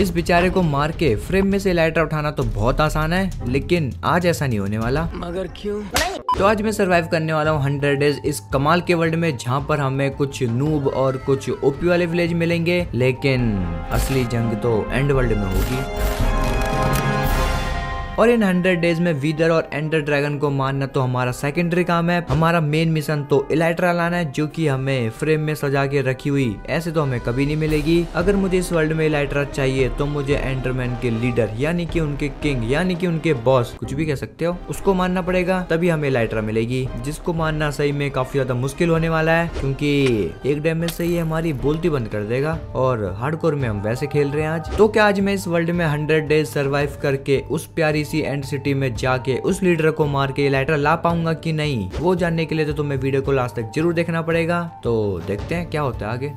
इस बेचारे को मार के फ्रेम में से लाइटर उठाना तो बहुत आसान है लेकिन आज ऐसा नहीं होने वाला मगर क्यों तो आज मैं सरवाइव करने वाला हूँ हंड्रेड डेज इस कमाल के वर्ल्ड में जहाँ पर हमें कुछ नूब और कुछ ओपी वाले विलेज मिलेंगे लेकिन असली जंग तो एंड वर्ल्ड में होगी और इन हंड्रेड डेज में वीदर और एंडर ड्रैगन को मारना तो हमारा सेकेंडरी काम है हमारा मेन मिशन तो इलाइट्रा लाना है जो की हमें फ्रेम में सजा के रखी हुई ऐसे तो हमें कभी नहीं मिलेगी अगर मुझे इस वर्ल्ड में इलाइट्रा चाहिए तो मुझे एंडरमैन के लीडर यानी कि उनके किंग यानी कि उनके बॉस कुछ भी कह सकते हो उसको मानना पड़ेगा तभी हमें इलाइट्रा मिलेगी जिसको मानना सही में काफी ज्यादा मुश्किल होने वाला है क्योंकि एक डैमेज से ये हमारी बोलती बंद कर देगा और हार्डकोर में हम वैसे खेल रहे हैं आज तो क्या आज मैं इस वर्ल्ड में हंड्रेड डेज सर्वाइव करके उस प्यारी किसी एंड सिटी में जाके उस लीडर को मार के लाइटर ला पाऊंगा कि नहीं वो जानने के लिए तो तुम्हें वीडियो को लास्ट तक जरूर देखना पड़ेगा तो देखते हैं क्या होता है आगे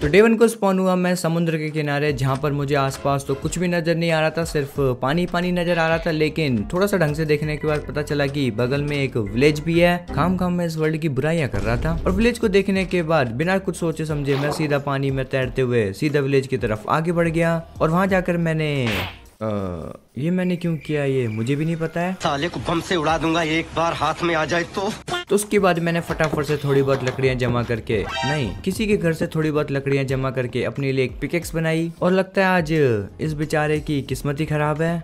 तो डेवन को स्पॉन हुआ मैं समुद्र के किनारे जहाँ पर मुझे आसपास तो कुछ भी नज़र नहीं आ रहा था सिर्फ पानी पानी नज़र आ रहा था लेकिन थोड़ा सा ढंग से देखने के बाद पता चला कि बगल में एक विलेज भी है काम काम में इस वर्ल्ड की बुराइयां कर रहा था और विलेज को देखने के बाद बिना कुछ सोचे समझे मैं सीधा पानी में तैरते हुए सीधा विलेज की तरफ आगे बढ़ गया और वहां जाकर मैंने आ, ये मैंने क्यों किया ये मुझे भी नहीं पता है साले को बम से उड़ा दूंगा एक बार हाथ में आ जाए तो तो उसके बाद मैंने फटाफट से थोड़ी बहुत लकड़ियां जमा करके नहीं किसी के घर से थोड़ी बहुत लकड़ियां जमा करके अपने लिए एक पिकेक्स बनाई और लगता है आज इस बेचारे की किस्मत ही खराब है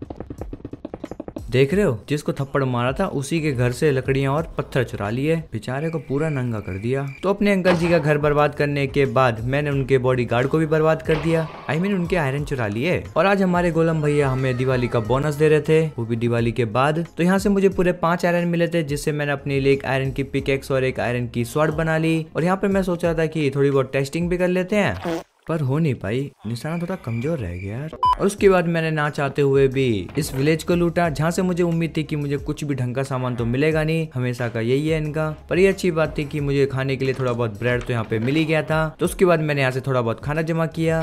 देख रहे हो जिसको थप्पड़ मारा था उसी के घर से लकड़ियां और पत्थर चुरा लिए बेचारे को पूरा नंगा कर दिया तो अपने अंकल जी का घर बर्बाद करने के बाद मैंने उनके बॉडी गार्ड को भी बर्बाद कर दिया आई I मीन mean, उनके आयरन चुरा लिए और आज हमारे गोलम भैया हमें दिवाली का बोनस दे रहे थे वो भी दिवाली के बाद तो यहाँ से मुझे पूरे पांच आयरन मिले थे जिससे मैंने अपने लिए एक आयरन की पिकेक्स और एक आयरन की स्वाड बना ली और यहाँ पे मैं सोच रहा था की थोड़ी बहुत टेस्टिंग भी कर लेते हैं पर हो नहीं पाई निशाना थोड़ा कमजोर रह गया यार और उसके बाद मैंने ना चाहते हुए भी इस विलेज को लूटा जहाँ से मुझे उम्मीद थी कि मुझे कुछ भी ढंग का सामान तो मिलेगा नहीं हमेशा का यही है इनका पर ये अच्छी बात थी कि मुझे खाने के लिए थोड़ा बहुत ब्रेड तो यहाँ पे मिल ही गया था तो उसके बाद मैंने यहाँ से थोड़ा बहुत खाना जमा किया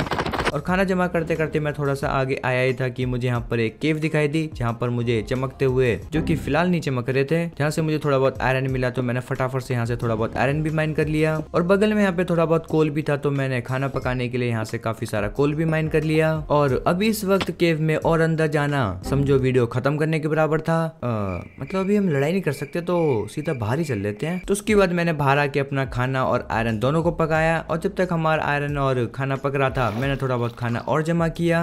और खाना जमा करते करते मैं थोड़ा सा आगे आया ही था कि मुझे यहाँ पर एक केव दिखाई दी जहाँ पर मुझे चमकते हुए जो कि फिलहाल नहीं चमक रहे थे जहाँ से मुझे थोड़ा बहुत आयरन मिला तो मैंने फटाफट से यहाँ से थोड़ा बहुत आयरन भी माइन कर लिया और बगल में यहाँ पे थोड़ा बहुत कोल भी था तो मैंने खाना पकाने के लिए यहाँ से काफी सारा कोल भी माइन कर लिया और अभी इस वक्त केव में और अंदर जाना समझो वीडियो खत्म करने के बराबर था मतलब अभी हम लड़ाई नहीं कर सकते तो सीधा बाहर ही चल लेते हैं तो उसके बाद मैंने बाहर आके अपना खाना और आयरन दोनों को पकाया और जब तक हमारा आयरन और खाना पक रहा था मैंने थोड़ा बहुत खाना और जमा किया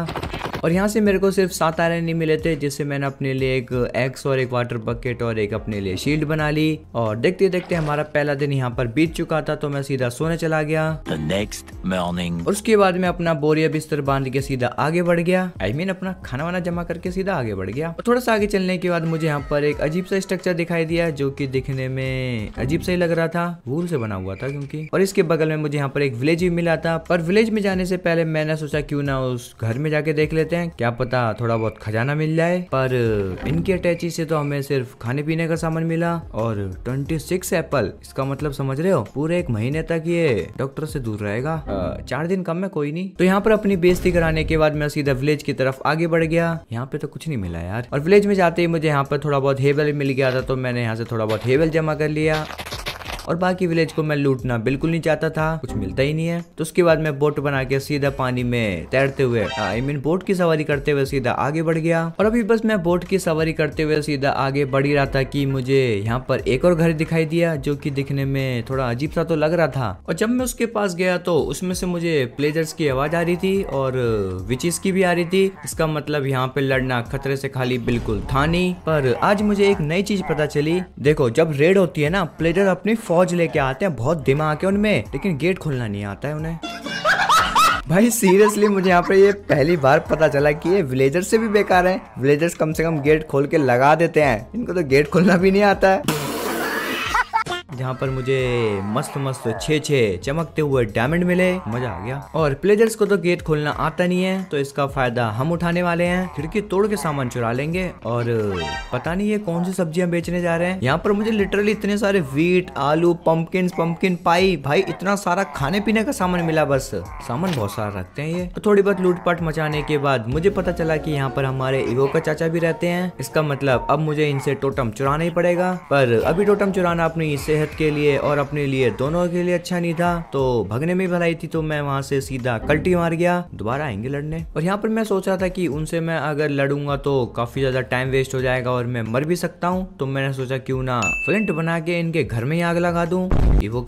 और यहाँ से मेरे को सिर्फ सात आर नहीं मिले थे जिससे मैंने अपने लिए एक एक्स और एक वाटर बकेट और एक अपने लिए शील्ड बना ली और देखते देखते हमारा पहला दिन यहाँ पर बीत चुका था तो मैं सीधा सोने चला गया नेक्स्ट मॉर्निंग उसके बाद में अपना बोरिया बिस्तर बांध के सीधा आगे बढ़ गया आई I मीन mean, अपना खाना वाना जमा करके सीधा आगे बढ़ गया और थोड़ा सा आगे चलने के बाद मुझे यहाँ पर एक अजीब सा स्ट्रक्चर दिखाई दिया जो की दिखने में अजीब सा ही लग रहा था वूल से बना हुआ था क्योंकि और इसके बगल में मुझे यहाँ पर एक विलेज भी मिला था पर विलेज में जाने से पहले मैंने सोचा क्यूँ ना उस घर में जाके देख लेते लेते हैं क्या पता थोड़ा बहुत खजाना मिल जाए पर इनके अटैची से तो हमें सिर्फ खाने पीने का सामान मिला और 26 एप्पल इसका मतलब समझ रहे हो पूरे एक महीने तक ये डॉक्टर से दूर रहेगा चार दिन कम है कोई नहीं तो यहाँ पर अपनी बेजती कराने के बाद मैं सीधा विलेज की तरफ आगे बढ़ गया यहाँ पे तो कुछ नहीं मिला यार और विलेज में जाते ही मुझे यहाँ पर थोड़ा बहुत हेबल मिल गया था तो मैंने यहाँ से थोड़ा बहुत हेबल जमा कर लिया और बाकी विलेज को मैं लूटना बिल्कुल नहीं चाहता था कुछ मिलता ही नहीं है तो उसके बाद मैं बोट बना के सीधा पानी में तैरते हुए आई मीन बोट की सवारी करते हुए सीधा आगे बढ़ गया और अभी बस मैं बोट की सवारी करते हुए सीधा आगे बढ़ ही रहा था की मुझे यहाँ पर एक और घर दिखाई दिया जो की दिखने में थोड़ा अजीब सा तो लग रहा था और जब मैं उसके पास गया तो उसमें से मुझे प्लेजर्स की आवाज आ रही थी और विचिस की भी आ रही थी इसका मतलब यहाँ पे लड़ना खतरे से खाली बिल्कुल था नहीं पर आज मुझे एक नई चीज पता चली देखो जब रेड होती है ना प्लेजर अपनी फौज लेके आते हैं बहुत दिमाग है उनमें लेकिन गेट खोलना नहीं आता है उन्हें भाई सीरियसली मुझे यहाँ पर ये पहली बार पता चला कि ये विलेजर से भी बेकार है विलेजर्स कम से कम गेट खोल के लगा देते हैं इनको तो गेट खोलना भी नहीं आता है जहाँ पर मुझे मस्त मस्त छे छे चमकते हुए डायमंड मिले मजा आ गया और प्लेजर्स को तो गेट खोलना आता नहीं है तो इसका फायदा हम उठाने वाले हैं खिड़की तोड़ के सामान चुरा लेंगे और पता नहीं ये कौन सी सब्जियां बेचने जा रहे हैं यहाँ पर मुझे लिटरली इतने सारे वीट आलू पंपकिन पंपकिन पाई भाई इतना सारा खाने पीने का सामान मिला बस सामान बहुत सारा रखते हैं ये तो थोड़ी बहुत लूटपाट मचाने के बाद मुझे पता चला की यहाँ पर हमारे इगो का चाचा भी रहते हैं इसका मतलब अब मुझे इनसे टोटम चुराना ही पड़ेगा पर अभी टोटम चुराना अपनी सेहत भारत के लिए और अपने लिए दोनों के लिए अच्छा नहीं था तो भगने में भलाई थी तो मैं वहां से सीधा कल्टी मार गया दोबारा आएंगे लड़ने और यहाँ पर मैं सोच रहा था कि उनसे मैं अगर लड़ूंगा तो काफी ज्यादा टाइम वेस्ट हो जाएगा और मैं मर भी सकता हूँ तो मैंने सोचा क्यूँ ना फ्लिंट बना के इनके घर में ही आग लगा दूं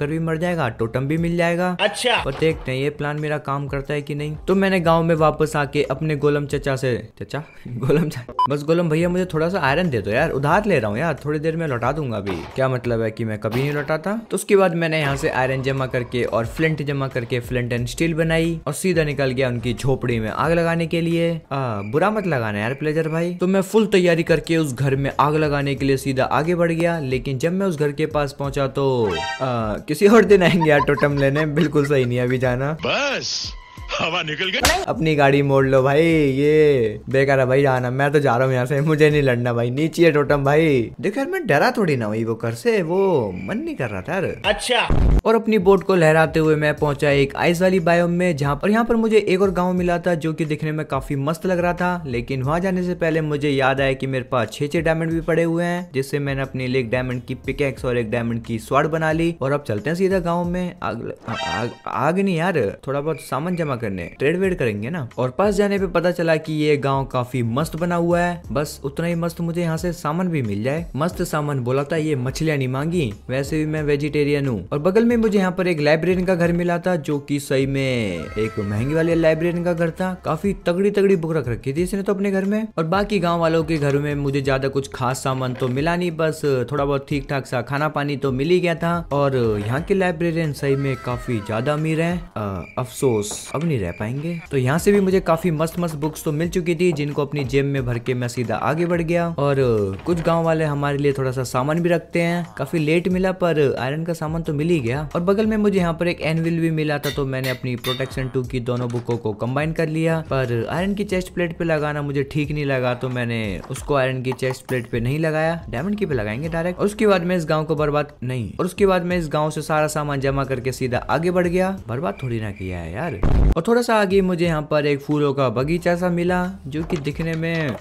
कर भी मर जाएगा टोटम भी मिल जाएगा अच्छा पर देखते हैं ये प्लान मेरा काम करता है कि नहीं तो मैंने गाँव में वापस आके अपने गोलम चचा से चचा गोलम बस गोलम भैया मुझे थोड़ा सा आयरन दे दो यार उधार ले रहा हूँ यार थोड़ी देर में लौटा दूंगा अभी क्या मतलब है की मैं कभी नहीं लौटा था तो उसके बाद मैंने यहाँ से आयरन जमा करके और फ्लिंट जमा करके फ्लिंट एंड स्टील बनाई और सीधा निकल गया उनकी झोपड़ी में आग लगाने के लिए आ, बुरा मत लगाना यार प्लेजर भाई तो मैं फुल तैयारी करके उस घर में आग लगाने के लिए सीधा आगे बढ़ गया लेकिन जब मैं उस घर के पास पहुंचा तो आ, किसी और दिन आएंगे यार टोटम लेने बिल्कुल सही नहीं अभी जाना बस हवा निकल गई अपनी गाड़ी मोड़ लो भाई ये बेकार है भाई आना मैं तो जा रहा हूँ यहाँ से मुझे नहीं लड़ना भाई नीचे टोटम भाई देखो मैं डरा थोड़ी ना हुई वो कर से वो मन नहीं कर रहा था यार अच्छा और अपनी बोट को लहराते हुए मैं पहुंचा एक आइस वाली बायोम में जहाँ पर यहाँ पर मुझे एक और गाँव मिला था जो की दिखने में काफी मस्त लग रहा था लेकिन वहाँ जाने से पहले मुझे याद आया की मेरे पास छह छह डायमंड भी पड़े हुए हैं जिससे मैंने अपने लिए एक डायमंड की पिकेक्स और एक डायमंड की स्वाड बना ली और अब चलते हैं सीधा गाँव में आग आग नहीं यार थोड़ा बहुत सामान जमा जमा करने ट्रेड वेड करेंगे ना और पास जाने पे पता चला कि ये गांव काफी मस्त बना हुआ है बस उतना ही मस्त मुझे यहाँ से सामान भी मिल जाए मस्त सामान बोला था ये मछलियाँ नहीं मांगी वैसे भी मैं वेजिटेरियन हूँ और बगल में मुझे यहाँ पर एक लाइब्रेरियन का घर मिला था जो की सही में एक महंगी वाले लाइब्रेरियन का घर था काफी तगड़ी तगड़ी बुक रख रखी थी इसने तो अपने घर में और बाकी गाँव वालों के घरों में मुझे ज्यादा कुछ खास सामान तो मिला नहीं बस थोड़ा बहुत ठीक ठाक सा खाना पानी तो मिल ही गया था और यहाँ के लाइब्रेरियन सही में काफी ज्यादा अमीर है आ, अफसोस अब नहीं रह पाएंगे तो यहाँ से भी मुझे काफी मस्त मस्त बुक्स तो मिल चुकी थी जिनको अपनी जेब में भर के मैं सीधा आगे बढ़ गया और कुछ गाँव वाले हमारे लिए थोड़ा सा सामान भी रखते हैं काफी लेट मिला पर आयरन का सामान तो मिल ही गया और बगल में मुझे यहाँ पर एक एनविल भी मिला था तो मैंने अपनी प्रोटेक्शन टू की दोनों बुकों को कंबाइन कर लिया पर आयरन की चेस्ट प्लेट पे लगाना मुझे ठीक नहीं लगा तो मैंने उसको आयरन की चेस्ट प्लेट पे नहीं लगाया डायमंड की पे लगाएंगे डायरेक्ट और उसके बाद मैं इस गाँव को बर्बाद नहीं और उसके बाद मैं इस गाँव से सारा सामान जमा करके सीधा आगे बढ़ गया बर्बाद थोड़ी ना किया है यार और थोड़ा सा आगे मुझे यहाँ पर एक फूलों का बगीचा सा मिला जो कि दिखने में आ,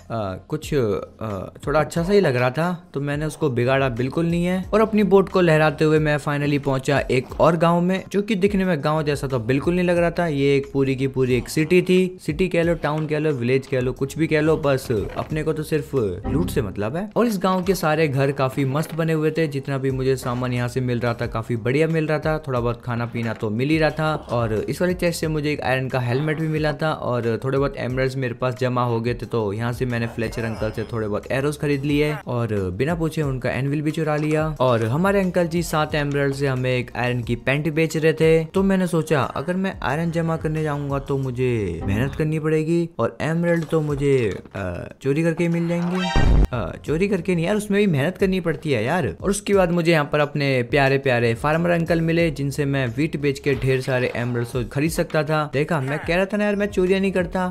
कुछ आ, थोड़ा अच्छा सा ही लग रहा था तो मैंने उसको बिगाड़ा बिल्कुल नहीं है और अपनी बोट को लहराते हुए मैं फाइनली पहुंचा एक और गाँव में जो कि दिखने में गाँव जैसा तो बिल्कुल नहीं लग रहा था ये एक पूरी की पूरी एक सिटी थी सिटी कह लो टाउन कह लो विलेज कह लो कुछ भी कह लो बस अपने को तो सिर्फ लूट से मतलब है और इस गाँव के सारे घर काफी मस्त बने हुए थे जितना भी मुझे सामान यहाँ से मिल रहा था काफी बढ़िया मिल रहा था थोड़ा बहुत खाना पीना तो मिल ही रहा था और इस वाले चेस्ट से मुझे मुझे एक आयरन का हेलमेट भी मिला था और थोड़े बहुत एमरल्स मेरे पास जमा हो गए थे तो यहाँ से मैंने फ्लेचर अंकल से थोड़े बहुत एरोज खरीद लिए और बिना पूछे उनका एनविल भी चुरा लिया और हमारे अंकल जी सात एमरल से हमें एक आयरन की पेंट बेच रहे थे तो मैंने सोचा अगर मैं आयरन जमा करने जाऊंगा तो मुझे मेहनत करनी पड़ेगी और एमरल्ड तो मुझे चोरी करके मिल जाएंगे चोरी करके नहीं यार उसमें भी मेहनत करनी पड़ती है यार और उसके बाद मुझे यहाँ पर अपने प्यारे प्यारे फार्मर अंकल मिले जिनसे मैं वीट बेच के ढेर सारे एमरल्स तो खरीद सकता था था देखा मैं कह रहा था ना यार मैं चोरिया नहीं करता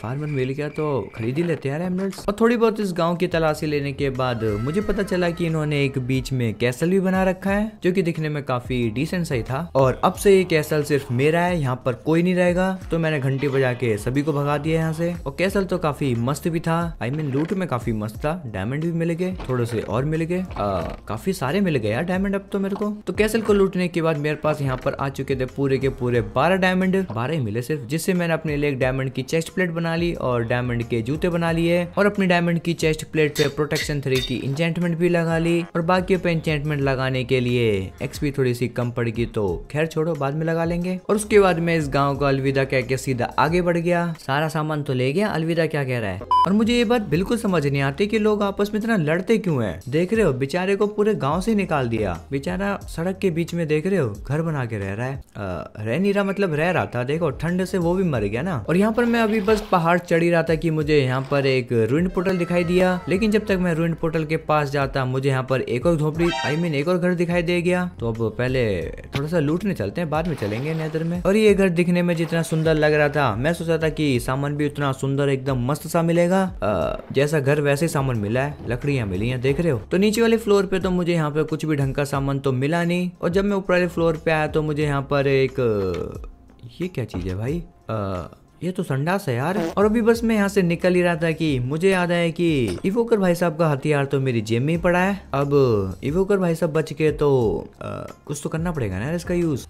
फार्मर मिल गया तो खरीद ही लेते हैं और थोड़ी बहुत इस गाँव की तलाशी लेने के बाद मुझे पता चला की इन्होंने एक बीच में कैसल भी बना रखा है जो की दिखने में काफी डिसेंट सही था और अब से ये कैसल सिर्फ मेरा है यहाँ पर कोई नहीं रहेगा तो मैंने घंटी बजा के सभी को भगा दिया यहाँ से और कैसल तो काफी मस्त भी था आई I मीन mean, लूट में काफी मस्त था डायमंड भी मिल गए थोड़े से और मिल गए काफी सारे मिल गए यार डायमंड अब तो मेरे को तो कैसल को लूटने के बाद मेरे पास यहाँ पर आ चुके थे पूरे के पूरे बारह डायमंड बारह ही मिले सिर्फ जिससे मैंने अपने लिए एक डायमंड की चेस्ट प्लेट बना ली और डायमंड के जूते बना लिए और अपनी डायमंड की चेस्ट प्लेट पे प्रोटेक्शन थ्री की इंजेंटमेंट भी लगा ली और बाकी पे इंजेंटमेंट लगाने के लिए एक्सपी थोड़ी सी कम पड़गी तो खैर छोड़ो बाद में लगा लेंगे और उसके बाद मैं इस गाँव को अलविदा कह के सीधा आगे बढ़ गया सारा सामान तो ले गया अलविदा क्या कह रहा है और मुझे ये बात बिल्कुल समझ नहीं आती की लोग आपस में इतना लड़ते क्यूँ है देख रहे हो बेचारे को पूरे गाँव से निकाल दिया बेचारा सड़क के बीच में देख रहे हो घर बना के रह रहा है रह नहीं रहा मतलब रह रहा था देखो ठंड से वो भी मर गया ना और यहाँ पर मैं अभी बस पहाड़ चढ़ी रहा था कि मुझे यहाँ पर एक रुइंड पोर्टल दिखाई दिया लेकिन जब तक मैं रुइंड पोर्टल के पास जाता मुझे यहाँ पर एक और झोपड़ी आई मीन एक और घर दिखाई दे गया तो अब पहले थोड़ा सा लूटने चलते हैं बाद में चलेंगे नेदर में और ये घर दिखने में जितना सुंदर लग रहा था मैं सोचा था की सामान भी उतना सुंदर एकदम मस्त सा मिलेगा जैसा घर वैसे सामान मिला है लकड़ियां मिली है देख रहे हो तो नीचे वाले फ्लोर पे तो मुझे यहाँ पे कुछ भी ढंग का सामान तो मिला नहीं और जब मैं ऊपर वाले फ्लोर पे आया तो मुझे यहाँ पर एक ये क्या चीज़ है भाई आ, ये तो संडास है यार और अभी बस मैं यहाँ से निकल ही रहा था कि मुझे याद आया कि इवोकर भाई साहब का हथियार तो मेरी जेब में ही पड़ा है अब इवोकर भाई साहब बच के तो आ, कुछ तो करना पड़ेगा ना इसका यूज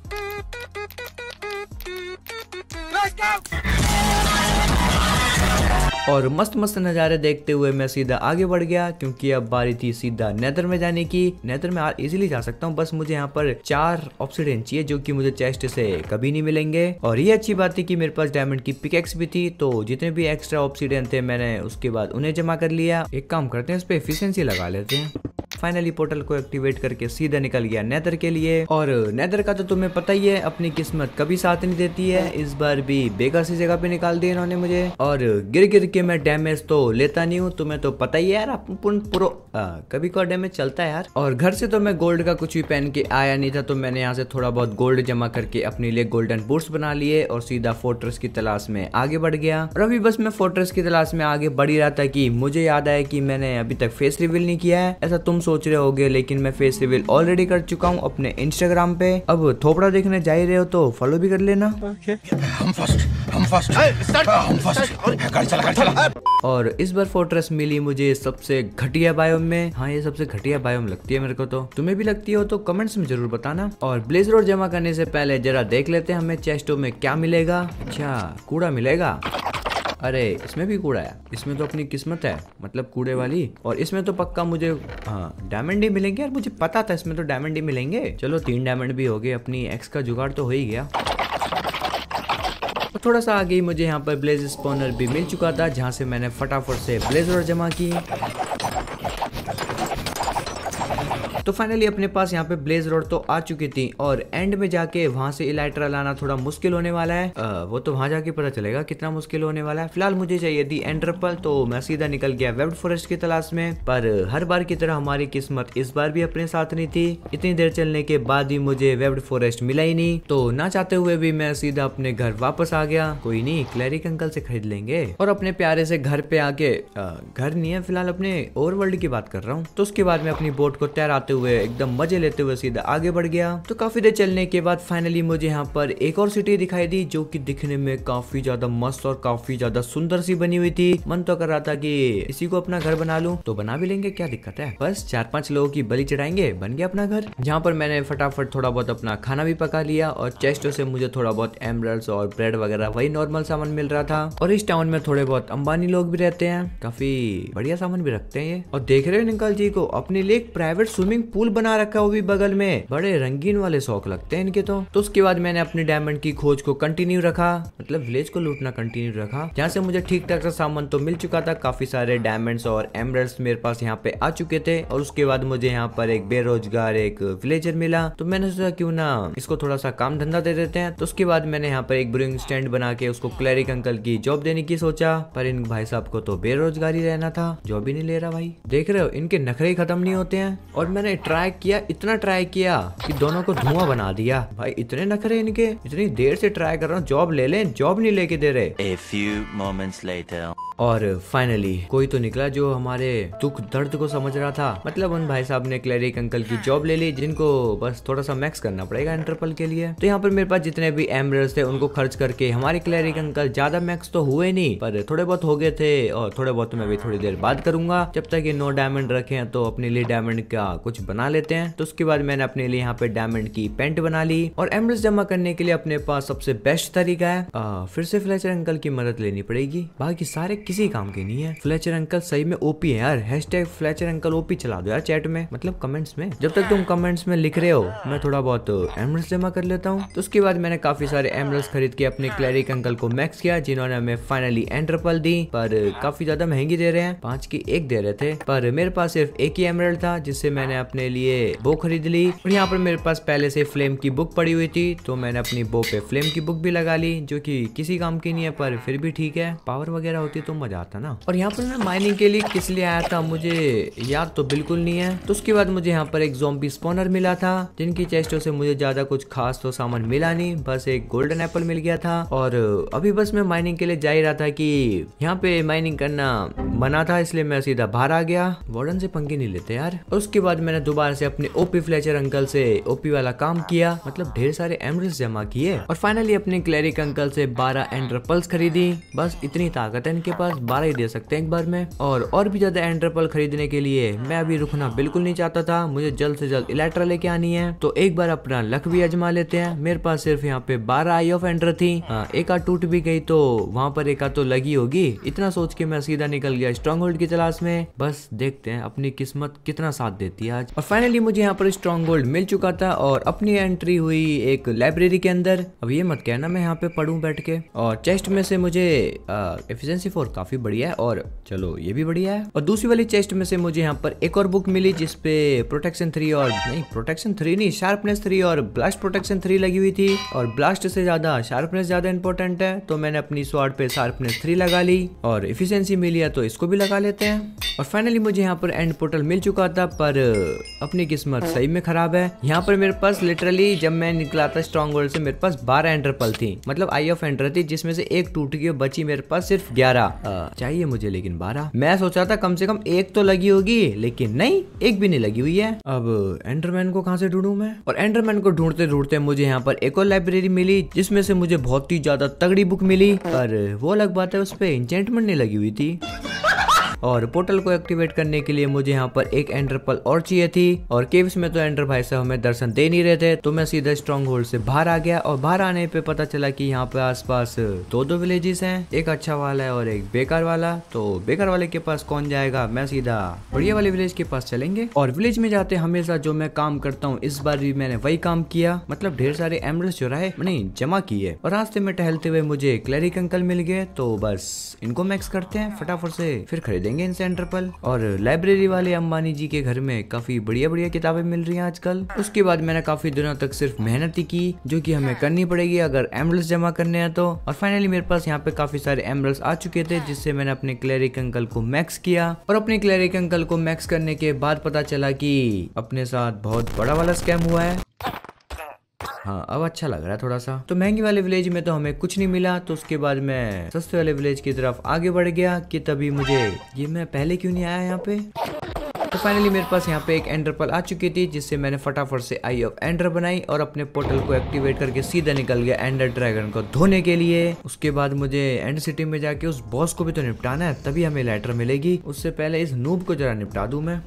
और मस्त मस्त नज़ारे देखते हुए मैं सीधा आगे बढ़ गया क्योंकि अब बारी थी सीधा नेदर में जाने की नेदर में इजीली जा सकता हूँ बस मुझे यहाँ पर चार ऑप्सीडेंट चाहिए जो कि मुझे चेस्ट से कभी नहीं मिलेंगे और ये अच्छी बात थी कि मेरे पास डायमंड की पिकेक्स भी थी तो जितने भी एक्स्ट्रा ऑप्सीडेंट थे मैंने उसके बाद उन्हें जमा कर लिया एक काम करते हैं उस पर एफिशियंसी लगा लेते हैं फाइनली पोर्टल को एक्टिवेट करके सीधा निकल गया नेदर के लिए और नेदर का तो तुम्हें पता ही है अपनी किस्मत कभी साथ नहीं देती है इस बार भी बेकार सी जगह पे निकाल दी इन्होंने मुझे और गिर गिर के मैं डैमेज तो लेता नहीं हूँ तुम्हें तो पता ही है यार अपन प्रो आ, कभी कभार डैमेज चलता है यार और घर से तो मैं गोल्ड का कुछ भी पहन के आया नहीं था तो मैंने यहाँ से थोड़ा बहुत गोल्ड जमा करके अपने लिए गोल्डन बूट्स बना लिए और सीधा फोर्ट्रेस की तलाश में आगे बढ़ गया और अभी बस मैं फोर्ट्रेस की तलाश में आगे बढ़ ही रहा था कि मुझे याद आया कि मैंने अभी तक फेस रिविल नहीं किया है ऐसा तुम सोच सोच रहे होगे लेकिन मैं फेस रिवील ऑलरेडी कर चुका हूँ अपने इंस्टाग्राम पे अब थोपड़ा देखने जा ही रहे हो तो फॉलो भी कर लेना हम फर्स्ट हम फर्स्ट हाँ, हम फर्स्ट चला चला और इस बार फोर्ट्रेस मिली मुझे सबसे घटिया बायोम में हाँ ये सबसे घटिया बायोम लगती है मेरे को तो तुम्हें भी लगती हो तो कमेंट्स में जरूर बताना और ब्लेजर और जमा करने से पहले जरा देख लेते हैं हमें चेस्टो में क्या मिलेगा अच्छा कूड़ा मिलेगा अरे इसमें भी कूड़ा है इसमें तो अपनी किस्मत है मतलब कूड़े वाली और इसमें तो पक्का मुझे हाँ डायमंड ही मिलेंगे यार मुझे पता था इसमें तो डायमंड ही मिलेंगे चलो तीन डायमंड भी हो गए अपनी एक्स का जुगाड़ तो हो ही गया थोड़ा सा आगे मुझे यहाँ पर ब्लेज स्पोनर भी मिल चुका था जहाँ से मैंने फटाफट से ब्लेजर जमा किए तो फाइनली अपने पास यहाँ पे ब्लेज रोड तो आ चुकी थी और एंड में जाके वहां से इलाइट्रा लाना थोड़ा मुश्किल होने वाला है आ, वो तो वहां जाके पता चलेगा कितना मुश्किल होने वाला है फिलहाल मुझे चाहिए थी एंड्रपल तो मैं सीधा निकल गया वेब फॉरेस्ट की तलाश में पर हर बार की तरह हमारी किस्मत इस बार भी अपने साथ नहीं थी इतनी देर चलने के बाद ही मुझे वेब फॉरेस्ट मिला ही नहीं तो ना चाहते हुए भी मैं सीधा अपने घर वापस आ गया कोई नहीं क्लैरिक अंकल से खरीद लेंगे और अपने प्यारे से घर पे आके घर नहीं है फिलहाल अपने ओवर वर्ल्ड की बात कर रहा हूँ तो उसके बाद में अपनी बोट को तैराते करते हुए एकदम मजे लेते हुए सीधा आगे बढ़ गया तो काफी देर चलने के बाद फाइनली मुझे यहाँ पर एक और सिटी दिखाई दी जो की दिखने में काफी ज्यादा मस्त और काफी ज्यादा सुंदर सी बनी हुई थी मन तो कर रहा था की इसी को अपना घर बना लू तो बना भी लेंगे क्या दिक्कत है बस चार पांच लोगों की बलि चढ़ाएंगे बन गया अपना घर जहाँ पर मैंने फटाफट थोड़ा बहुत अपना खाना भी पका लिया और चेस्टो से मुझे थोड़ा बहुत एमरल्स और ब्रेड वगैरह वही नॉर्मल सामान मिल रहा था और इस टाउन में थोड़े बहुत अंबानी लोग भी रहते हैं काफी बढ़िया सामान भी रखते हैं ये और देख रहे हो निकल जी को अपने लिए एक प्राइवेट स्विमिंग स्विमिंग पूल बना रखा है वो भी बगल में बड़े रंगीन वाले शौक लगते हैं इनके तो तो उसके बाद मैंने अपने डायमंड की खोज को कंटिन्यू रखा मतलब विलेज को लूटना कंटिन्यू रखा जहाँ से मुझे ठीक ठाक सा सामान तो मिल चुका था काफी सारे डायमंड्स और एमरल्स मेरे पास यहाँ पे आ चुके थे और उसके बाद मुझे यहाँ पर एक बेरोजगार एक विलेजर मिला तो मैंने सोचा क्यों ना इसको थोड़ा सा काम धंधा दे देते हैं तो उसके बाद मैंने यहाँ पर एक ब्रुइंग स्टैंड बना के उसको क्लैरिक अंकल की जॉब देने की सोचा पर इन भाई साहब को तो बेरोजगारी रहना था जॉब ही नहीं ले रहा भाई देख रहे हो इनके नखरे खत्म नहीं होते हैं और मैंने ट्राई किया इतना ट्राई किया कि दोनों को धुआं बना दिया भाई इतने नखरे इनके इतनी देर से ट्राई कर रहा हूँ जॉब ले लें जॉब नहीं लेके दे रहे और फाइनली कोई तो निकला जो हमारे दुख दर्द को समझ रहा था मतलब उन भाई साहब ने क्लरिक अंकल की जॉब ले ली जिनको बस थोड़ा सा मैक्स करना पड़ेगा इंटरपल के लिए तो यहाँ पर मेरे पास जितने भी एमरल्स थे उनको खर्च करके हमारे क्लेरिक अंकल ज्यादा मैक्स तो हुए नहीं पर थोड़े बहुत हो गए थे और थोड़े बहुत तो मैं भी थोड़ी देर बाद करूंगा जब तक ये नो डायमंड रखे तो अपने लिए डायमंड का कुछ बना लेते हैं तो उसके बाद मैंने अपने लिए यहाँ पे डायमंड की पेंट बना ली और एमरस जमा करने के लिए अपने पास सबसे बेस्ट तरीका है आ, फिर से फ्लैचर अंकल की मदद लेनी पड़ेगी बाकी सारे किसी काम के नहीं है फ्लैचर अंकल सही में ओपी है यार हैश फ्लैचर अंकल ओपी चला दो यार चैट में मतलब कमेंट्स में जब तक तुम कमेंट्स में लिख रहे हो मैं थोड़ा बहुत एमरस जमा कर लेता हूँ तो उसके बाद मैंने काफी सारे एमरस खरीद के अपने क्लैरिक अंकल को मैक्स किया जिन्होंने हमें फाइनली एंट्रपल दी पर काफी ज्यादा महंगी दे रहे हैं पांच की एक दे रहे थे पर मेरे पास सिर्फ एक ही एमरल्ड था जिससे मैंने अपने लिए बो खरीद ली और यहाँ पर मेरे पास पहले से फ्लेम की बुक पड़ी हुई थी तो मैंने अपनी बो पे फ्लेम की बुक भी लगा ली जो कि किसी काम की नहीं है पर फिर भी ठीक है पावर वगैरह होती तो मजा आता ना और यहाँ पर मैं माइनिंग के लिए किस लिए आया था मुझे याद तो बिल्कुल नहीं है तो उसके बाद मुझे यहाँ पर एक जोम्बी स्पोनर मिला था जिनकी चेस्टों से मुझे ज्यादा कुछ खास तो सामान मिला नहीं बस एक गोल्डन एप्पल मिल गया था और अभी बस मैं माइनिंग के लिए जा ही रहा था कि यहाँ पे माइनिंग करना मना था इसलिए मैं सीधा बाहर आ गया वार्डन से पंखे नहीं लेते यार उसके बाद मैंने मैंने दोबारा से अपने ओपी फ्लेचर अंकल से ओपी वाला काम किया मतलब ढेर सारे एमरल्स जमा किए और फाइनली अपने क्लेरिक अंकल से बारह एंड्रपल्स खरीदी बस इतनी ताकत है इनके पास बारह ही दे सकते हैं एक बार में और और भी ज्यादा एंड्रपल खरीदने के लिए मैं अभी रुकना बिल्कुल नहीं चाहता था मुझे जल्द से जल्द इलेक्ट्रा लेके आनी है तो एक बार अपना लक भी अजमा लेते हैं मेरे पास सिर्फ यहाँ पे बारह आई ऑफ एंड्र थी हाँ, एक आ टूट भी गई तो वहाँ पर एक आ तो लगी होगी इतना सोच के मैं सीधा निकल गया स्ट्रॉन्ग होल्ड की तलाश में बस देखते हैं अपनी किस्मत कितना साथ देती है आज और फाइनली मुझे यहाँ पर स्ट्रॉन्ग गोल्ड मिल चुका था और अपनी एंट्री हुई एक लाइब्रेरी के अंदर अब ये मत कहना मैं यहाँ पे पढ़ू बैठ के और चेस्ट में से मुझे एफिशिएंसी फोर काफी बढ़िया है और चलो ये भी बढ़िया है और दूसरी वाली चेस्ट में से मुझे यहाँ पर एक और बुक मिली जिसपे प्रोटेक्शन थ्री और नहीं प्रोटेक्शन थ्री नहीं शार्पनेस थ्री और ब्लास्ट प्रोटेक्शन थ्री लगी हुई थी और ब्लास्ट से ज्यादा शार्पनेस ज्यादा इंपॉर्टेंट है तो मैंने अपनी स्वाड पे शार्पनेस थ्री लगा ली और इफिशियंसी मिली है तो इसको भी लगा लेते हैं और फाइनली मुझे यहाँ पर एंड पोर्टल मिल चुका था पर अपनी किस्मत सही में खराब है यहाँ पर मेरे पास लिटरली जब मैं निकला था स्ट्रॉन्ग वर्ल्ड से मेरे पास बारह एंटरपल थी मतलब आई ऑफ एंटर थी जिसमें से एक टूट गई बची मेरे पास सिर्फ ग्यारह चाहिए मुझे लेकिन बारह मैं सोचा था कम से कम एक तो लगी होगी लेकिन नहीं एक भी नहीं लगी हुई है अब एंडरमैन को कहाँ से ढूंढू मैं और एंडरमैन को ढूंढते ढूंढते मुझे यहाँ पर एक और लाइब्रेरी मिली जिसमें से मुझे बहुत ही ज्यादा तगड़ी बुक मिली पर वो अलग बात है उस पर इंजेंटमेंट नहीं लगी हुई थी और पोर्टल को एक्टिवेट करने के लिए मुझे यहाँ पर एक पल और चाहिए थी और केव्स में तो एंडर भाई साहब हमें दर्शन दे नहीं रहे थे तो मैं सीधा स्ट्रॉन्ग होल्ड से बाहर आ गया और बाहर आने पे पता चला कि यहाँ पे आसपास दो दो विलेजेस हैं एक अच्छा वाला है और एक बेकार वाला तो बेकार वाले के पास कौन जाएगा मैं सीधा बढ़िया वाले विलेज के पास चलेंगे और विलेज में जाते हमेशा जो मैं काम करता हूँ इस बार भी मैंने वही काम किया मतलब ढेर सारे एम्बुलेंस चुराए नहीं जमा किए और रास्ते में टहलते हुए मुझे क्लैरिक अंकल मिल गए तो बस इनको मैक्स करते हैं फटाफट से फिर खरीदेंगे करेंगे इन सेंटर पर और लाइब्रेरी वाले अम्बानी जी के घर में काफी बढ़िया बढ़िया किताबें मिल रही हैं आजकल उसके बाद मैंने काफी दिनों तक सिर्फ मेहनत ही की जो की हमें करनी पड़ेगी अगर एम्बुलेंस जमा करने हैं तो और फाइनली मेरे पास यहाँ पे काफी सारे एम्बुलेंस आ चुके थे जिससे मैंने अपने क्लैरिक अंकल को मैक्स किया और अपने क्लैरिक अंकल को मैक्स करने के बाद पता चला की अपने साथ बहुत बड़ा वाला स्कैम हुआ है हाँ अब अच्छा लग रहा है थोड़ा सा तो महंगी वाले विलेज में तो हमें कुछ नहीं मिला तो उसके बाद मैं सस्ते वाले विलेज की तरफ आगे बढ़ गया कि तभी मुझे ये मैं पहले क्यों नहीं आया यहाँ पे तो फाइनली मेरे पास यहाँ पे एक एंडरपल आ चुकी थी जिससे मैंने फटाफट से आई ऑफ एंडर बनाई और अपने पोर्टल को एक्टिवेट करके सीधा निकल गया एंडर ड्रैगन को धोने के लिए उसके बाद मुझे एंड सिटी में जाके उस बॉस को भी तो निपटाना है तभी हमें लेटर मिलेगी उससे पहले इस नूब को जरा निपटा दू मैं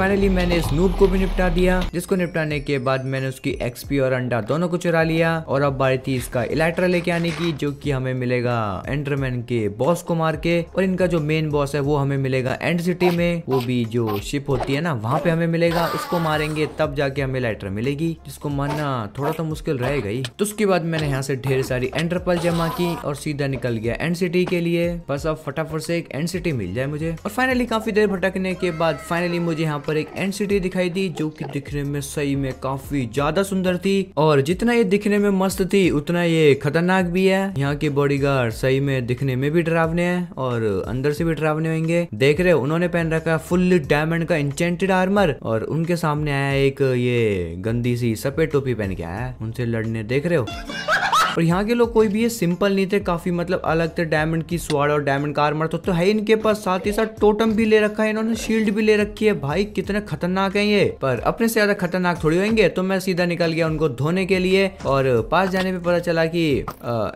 फाइनली मैंने इस नूब को भी निपटा दिया जिसको निपटाने के बाद मैंने उसकी एक्सपी और अंडा दोनों को चुरा लिया और अब बारी थी इसका इलेक्ट्रा लेके आने की जो की हमें मिलेगा एंडरमैन के बॉस को मार के और इनका जो मेन बॉस है वो हमें मिलेगा एंड सिटी में वो भी जो शिप होती है ना वहाँ पे हमें मिलेगा उसको मारेंगे तब जाके हमें लाइटर मिलेगी जिसको मारना थोड़ा तो मुश्किल रहेगा ही तो उसके बाद मैंने यहाँ से ढेर सारी एंटरपल जमा की और सीधा निकल गया एंड सिटी के लिए बस अब फटाफट से एक एंड सिटी मिल जाए मुझे और फाइनली काफी देर भटकने के बाद फाइनली मुझे यहाँ पर एक एंड सिटी दिखाई दी जो कि दिखने में सही में काफी ज्यादा सुंदर थी और जितना ये दिखने में मस्त थी उतना ये खतरनाक भी है यहाँ के बॉडी सही में दिखने में भी डरावने हैं और अंदर से भी डरावने होंगे देख रहे उन्होंने पहन रखा है फुल डायमंड का इंचेंटेड आर्मर और उनके सामने आया एक ये गंदी सी सफेद टोपी पहन के आया उनसे लड़ने देख रहे हो और यहाँ के लोग कोई भी ये सिंपल नहीं थे काफी मतलब अलग थे डायमंड की स्वाड और डायमंड का आर्मर तो, तो है इनके पास साथ ही साथ टोटम भी ले रखा है इन्होंने शील्ड भी ले रखी है भाई कितने खतरनाक है ये पर अपने से ज्यादा खतरनाक थोड़ी होंगे तो मैं सीधा निकल गया उनको धोने के लिए और पास जाने में पता चला की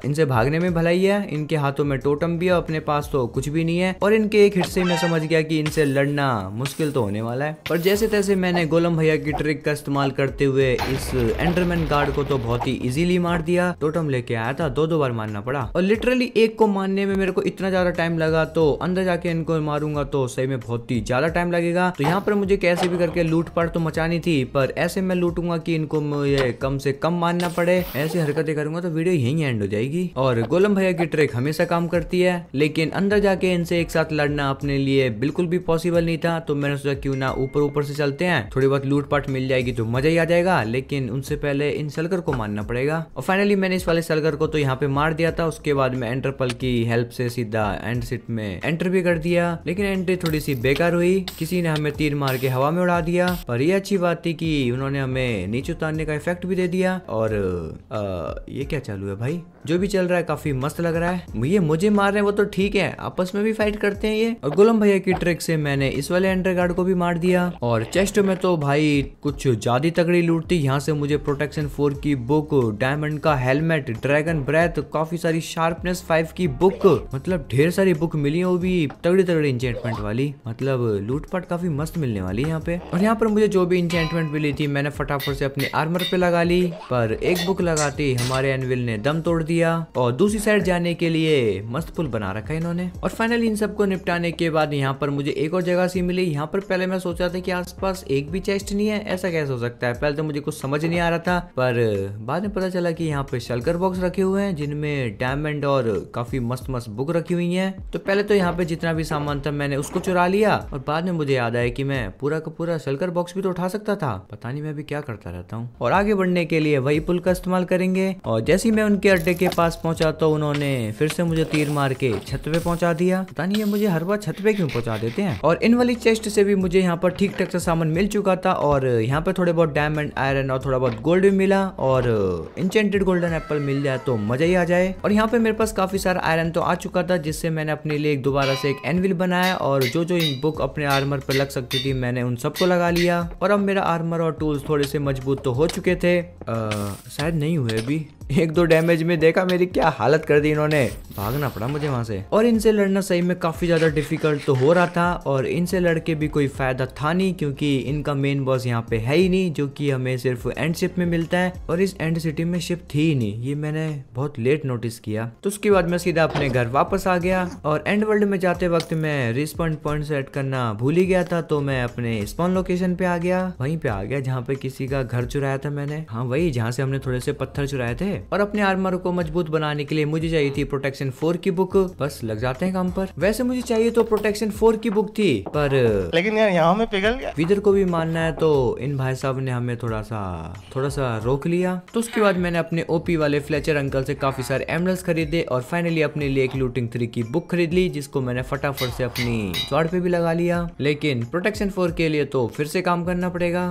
इनसे भागने में भलाई है इनके हाथों में टोटम भी है अपने पास तो कुछ भी नहीं है और इनके एक हिस्से में समझ गया की इनसे लड़ना मुश्किल तो होने वाला है पर जैसे तैसे मैंने गोलम भैया की ट्रिक का इस्तेमाल करते हुए इस एंडरमैन गार्ड को तो बहुत ही इजीली मार दिया टोटम आइटम लेके आया था दो दो बार मारना पड़ा और लिटरली एक को मारने में मेरे को इतना ज्यादा टाइम लगा तो अंदर जाके इनको मारूंगा तो सही में बहुत ही ज्यादा टाइम लगेगा तो यहाँ पर मुझे कैसे भी करके लूट पड़ तो मचानी थी पर ऐसे मैं लूटूंगा की इनको मुझे कम से कम मारना पड़े ऐसी हरकतें करूंगा तो वीडियो यही एंड हो जाएगी और गोलम भैया की ट्रेक हमेशा काम करती है लेकिन अंदर जाके इनसे एक साथ लड़ना अपने लिए बिल्कुल भी पॉसिबल नहीं था तो मैंने सोचा क्यों ना ऊपर ऊपर से चलते हैं थोड़ी बहुत लूटपाट मिल जाएगी तो मजा ही आ जाएगा लेकिन उनसे पहले इन सलकर को मानना पड़ेगा और फाइनली मैंने इस वाले सलगर को तो यहाँ पे मार दिया था उसके बाद में एंटरपल की हेल्प से सीधा एंड सीट में एंटर भी कर दिया लेकिन एंट्री थोड़ी सी बेकार हुई किसी ने हमें तीर मार के हवा में उड़ा दिया पर ये अच्छी बात थी कि उन्होंने हमें नीचे उतारने का इफेक्ट भी दे दिया और आ, ये क्या चालू है भाई जो भी चल रहा है काफी मस्त लग रहा है ये मुझे मार रहे हैं वो तो ठीक है आपस में भी फाइट करते हैं ये और गोलम भैया की ट्रिक से मैंने इस वाले एंडर गार्ड को भी मार दिया और चेस्ट में तो भाई कुछ ज्यादा तगड़ी लूट थी यहाँ से मुझे प्रोटेक्शन फोर की बुक डायमंड का हेलमेट ड्रैगन ब्रेथ काफी सारी शार्पनेस फाइव की बुक मतलब ढेर सारी बुक मिली है वो भी तगड़ी तगड़ी इंजेंटमेंट वाली मतलब लूटपाट काफी मस्त मिलने वाली है यहाँ पे और यहाँ पर मुझे जो भी इंजेंटमेंट मिली थी मैंने फटाफट से अपने आर्मर पे लगा ली पर एक बुक लगाते ही हमारे एनविल ने दम तोड़ दिया दिया और दूसरी साइड जाने के लिए मस्त पुल बना रखा है इन्होंने और फाइनली इन सबको निपटाने के बाद यहाँ पर मुझे एक और जगह सी मिली यहाँ पर पहले मैं सोच रहा था कि आसपास एक भी चेस्ट नहीं है ऐसा कैसे हो सकता है पहले तो मुझे कुछ समझ नहीं आ रहा था पर बाद में पता चला की यहाँ पे शलकर बॉक्स रखे हुए हैं जिनमें डायमंड और काफी मस्त मस्त बुक रखी हुई है तो पहले तो यहाँ पे जितना भी सामान था मैंने उसको चुरा लिया और बाद में मुझे याद आया कि मैं पूरा का पूरा शलकर बॉक्स भी तो उठा सकता था पता नहीं मैं भी क्या करता रहता हूँ और आगे बढ़ने के लिए वही पुल का इस्तेमाल करेंगे और जैसे ही मैं उनके अड्डे के के पास पहुंचा तो उन्होंने फिर से मुझे तीर मार के छत पे पहुंचा दिया पता नहीं ये मुझे हर बार छत पे क्यों पहुंचा देते हैं और इन वाली चेस्ट से भी मुझे यहाँ पर ठीक ठाक सा सामान मिल चुका था और यहाँ पर थोड़े बहुत डायमंड आयरन और थोड़ा बहुत गोल्ड भी मिला और इंचेंटेड गोल्डन एप्पल मिल जाए तो मजा ही आ जाए और यहाँ पे मेरे पास काफी सारा आयरन तो आ चुका था जिससे मैंने अपने लिए दोबारा से एक एनविल बनाया और जो जो बुक अपने आर्मर पर लग सकती थी मैंने उन सबको लगा लिया और अब मेरा आर्मर और टूल्स थोड़े से मजबूत तो हो चुके थे शायद नहीं हुए अभी एक दो डैमेज में देखा मेरी क्या हालत कर दी इन्होंने भागना पड़ा मुझे वहां से और इनसे लड़ना सही में काफी ज्यादा डिफिकल्ट तो हो रहा था और इनसे लड़के भी कोई फायदा था नहीं क्योंकि इनका मेन बॉस यहाँ पे है ही नहीं जो कि हमें सिर्फ एंड शिप में मिलता है और इस एंड सिटी में शिप थी ही नहीं ये मैंने बहुत लेट नोटिस किया तो उसके बाद मैं सीधा अपने घर वापस आ गया और एंड वर्ल्ड में जाते वक्त मैं रिस्पॉन्ड पॉइंट सेट करना भूल ही गया था तो मैं अपने स्पॉन लोकेशन पे आ गया वहीं पे आ गया जहाँ पे किसी का घर चुराया था मैंने हाँ वही जहाँ से हमने थोड़े से पत्थर चुराए थे है और अपने आर्मर को मजबूत बनाने के लिए मुझे चाहिए थी प्रोटेक्शन फोर की बुक बस लग जाते हैं काम पर वैसे मुझे चाहिए तो प्रोटेक्शन फोर की बुक थी पर लेकिन यार यहाँ में पिघल गया विदर को भी मानना है तो इन भाई साहब ने हमें थोड़ा सा थोड़ा सा रोक लिया तो उसके बाद मैंने अपने ओपी वाले फ्लेचर अंकल से काफी सारे एमरल्स खरीदे और फाइनली अपने लिए एक लूटिंग थ्री की बुक खरीद ली जिसको मैंने फटाफट से अपनी स्वाड पे भी लगा लिया लेकिन प्रोटेक्शन फोर के लिए तो फिर से काम करना पड़ेगा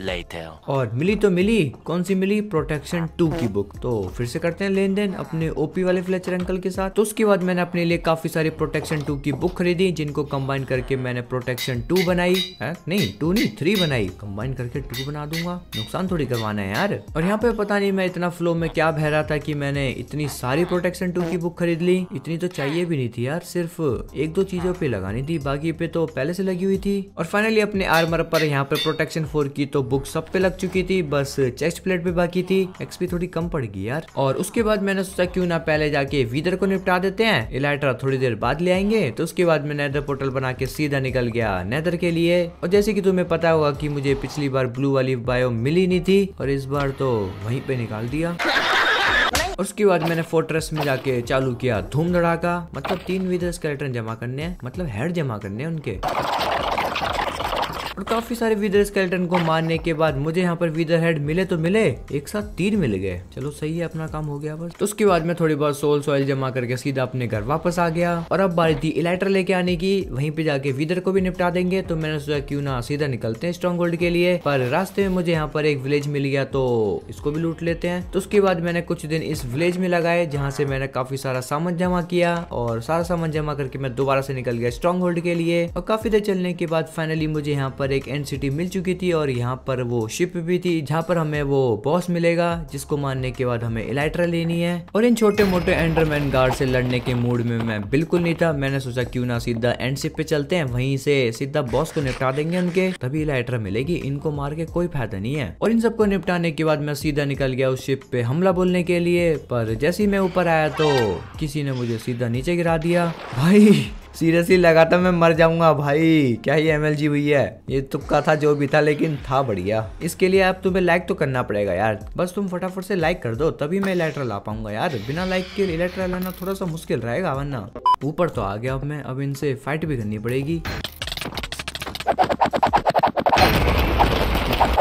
later. और मिली तो मिली कौन सी मिली प्रोटेक्शन टू की बुक तो फिर से करते हैं लेन देन अपने ओपी वाले फ्लेचर अंकल के साथ तो उसके बाद मैंने अपने लिए काफी सारी प्रोटेक्शन टू की बुक खरीदी जिनको कंबाइन करके मैंने प्रोटेक्शन टू बनाई है नहीं टू नहीं थ्री बनाई कंबाइन करके टू बना दूंगा नुकसान थोड़ी करवाना है यार और यहाँ पे पता नहीं मैं इतना फ्लो में क्या बह रहा था की मैंने इतनी सारी प्रोटेक्शन टू की बुक खरीद ली इतनी तो चाहिए भी नहीं थी यार सिर्फ एक दो चीजों पे लगानी थी बाकी पे तो पहले से लगी हुई थी और फाइनली अपने आर्मर पर यहाँ पर प्रोटेक्शन फोर की तो बुक सब पे लग चुकी थी बस चेस्ट प्लेट पे बाकी थी एक्सपी थोड़ी कम पड़ गई यार और उसके बाद मैंने सोचा क्यों ना पहले जाके वीदर को निपटा देते हैं इलाइट्रा थोड़ी देर बाद ले आएंगे तो उसके बाद मैं नैदर पोर्टल बना के सीधा निकल गया नैदर के लिए और जैसे की तुम्हें पता होगा की मुझे पिछली बार ब्लू वाली बायो मिली नहीं थी और इस बार तो वही पे निकाल दिया उसके बाद मैंने फोर्ट्रेस में जाके चालू किया धूम धड़ाका मतलब तीन विदर्स कैरेक्टर जमा करने हैं मतलब हेड जमा करने हैं उनके और काफी सारे विदर स्केलेटन को मारने के बाद मुझे यहाँ पर वीदर हेड मिले तो मिले एक साथ तीन मिल गए चलो सही है अपना काम हो गया बस तो उसके बाद में थोड़ी बहुत सोल सोयल जमा करके सीधा अपने घर वापस आ गया और अब बारी थी इलाइटर लेके आने की वहीं पे जाके विदर को भी निपटा देंगे तो मैंने सोचा क्यों ना सीधा निकलते हैं स्ट्रॉन्ग होल्ड के लिए पर रास्ते में मुझे यहाँ पर एक विलेज मिल गया तो इसको भी लूट लेते हैं तो उसके बाद मैंने कुछ दिन इस विलेज में लगाए जहाँ से मैंने काफी सारा सामान जमा किया और सारा सामान जमा करके मैं दोबारा से निकल गया स्ट्रॉन्ग होल्ड के लिए और काफी देर चलने के बाद फाइनली मुझे यहाँ पर पर एक एंड सिटी मिल चुकी थी और यहाँ पर वो शिप भी थी जहाँ पर हमें वो बॉस मिलेगा जिसको मारने के बाद हमें इलाइट्रा लेनी है और इन छोटे मोटे एंडरमैन गार्ड से लड़ने के मूड में मैं बिल्कुल नहीं था मैंने सोचा क्यों ना सीधा एंड शिप पे चलते हैं वहीं से सीधा बॉस को निपटा देंगे उनके तभी इलाइट्रा मिलेगी इनको मार के कोई फायदा नहीं है और इन सबको निपटाने के बाद मैं सीधा निकल गया उस शिप पे हमला बोलने के लिए पर जैसे ही मैं ऊपर आया तो किसी ने मुझे सीधा नीचे गिरा दिया भाई सीरियसली लगा था मैं मर जाऊंगा भाई क्या ही एम हुई है ये तुक्का तो था जो भी था लेकिन था बढ़िया इसके लिए अब तुम्हें लाइक तो करना पड़ेगा यार बस तुम फटाफट से लाइक कर दो तभी मैं इलेक्ट्रा ला पाऊंगा यार बिना लाइक के इलेक्ट्रा लाना थोड़ा सा मुश्किल रहेगा वरना ऊपर तो आ गया अब मैं अब इनसे फाइट भी करनी पड़ेगी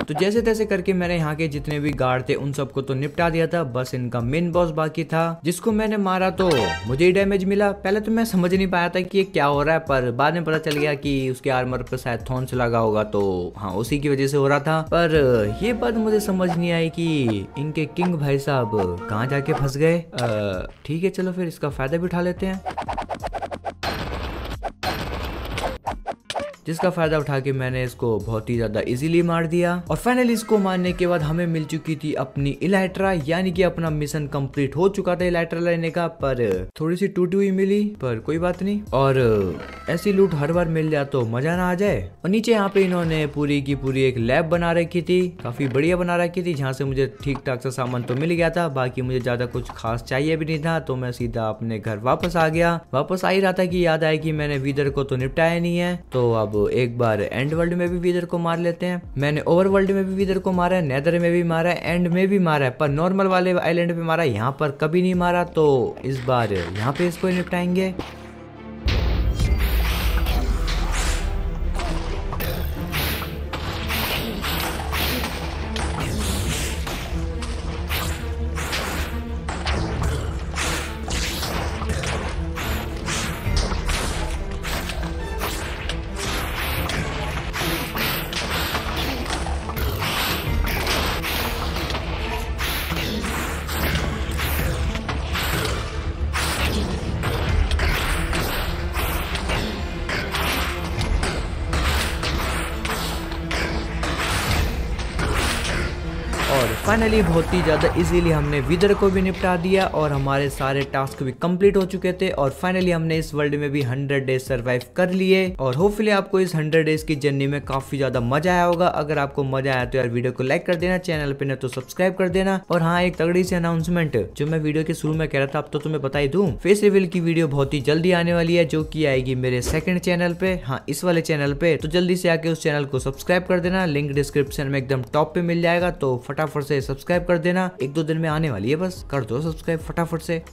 तो जैसे तैसे करके मैंने यहाँ के जितने भी गार्ड थे उन सबको तो निपटा दिया था बस इनका मेन बॉस बाकी था जिसको मैंने मारा तो मुझे डैमेज मिला पहले तो मैं समझ नहीं पाया था कि ये क्या हो रहा है पर बाद में पता चल गया कि उसके आर्मर पर शायद थॉन्स लगा होगा तो हाँ उसी की वजह से हो रहा था पर ये बात मुझे समझ नहीं आई कि इनके किंग भाई साहब कहाँ जाके फंस गए ठीक है चलो फिर इसका फायदा भी उठा लेते हैं जिसका फायदा उठा के मैंने इसको बहुत ही ज्यादा इजीली मार दिया और फाइनली इसको मारने के बाद हमें मिल चुकी थी अपनी इलाइट्रा यानी कि अपना मिशन कंप्लीट हो चुका था इलाइट्रा लेने का पर थोड़ी सी टूटी हुई मिली पर कोई बात नहीं और ऐसी लूट हर बार मिल जाए तो मजा ना आ जाए और नीचे यहाँ पे इन्होंने पूरी की पूरी एक लैब बना रखी थी काफी बढ़िया बना रखी थी जहाँ से मुझे ठीक ठाक सा सामान तो मिल गया था बाकी मुझे ज्यादा कुछ खास चाहिए भी नहीं था तो मैं सीधा अपने घर वापस आ गया वापस आ ही रहा था कि याद आया कि मैंने वीदर को तो निपटाया नहीं है तो अब अब एक बार एंड वर्ल्ड में भी विदर को मार लेते हैं मैंने ओवर वर्ल्ड में भी विदर को मारा है नेदर में भी मारा है एंड में भी मारा है पर नॉर्मल वाले आइलैंड पे मारा है यहाँ पर कभी नहीं मारा तो इस बार यहाँ पे इसको निपटाएंगे फाइनली बहुत ही ज़्यादा इजीली हमने विदर को भी निपटा दिया और हमारे सारे टास्क भी कंप्लीट हो चुके थे और फाइनली हमने इस वर्ल्ड में भी 100 डेज सर्वाइव कर लिए और होपफुली आपको इस 100 डेज की जर्नी में काफी ज़्यादा मजा आया होगा अगर आपको मजा आया तो यार वीडियो को लाइक कर देना चैनल पे न तो सब्सक्राइब कर देना और हाँ एक तगड़ी सी अनाउंसमेंट जो मैं वीडियो के शुरू में कह रहा था अब तो तुम्हें बताई दू फेस रिविल की वीडियो बहुत ही जल्दी आने वाली है जो की आएगी मेरे सेकंड चैनल पे हाँ इस वाले चैनल पे तो जल्दी से आके उस चैनल को सब्सक्राइब कर देना लिंक डिस्क्रिप्शन में एकदम टॉप पे मिल जाएगा तो फटाफट से सब्सक्राइब कर देना एक दो दिन में आने वाली है बस कर दो सब्सक्राइब फटाफट से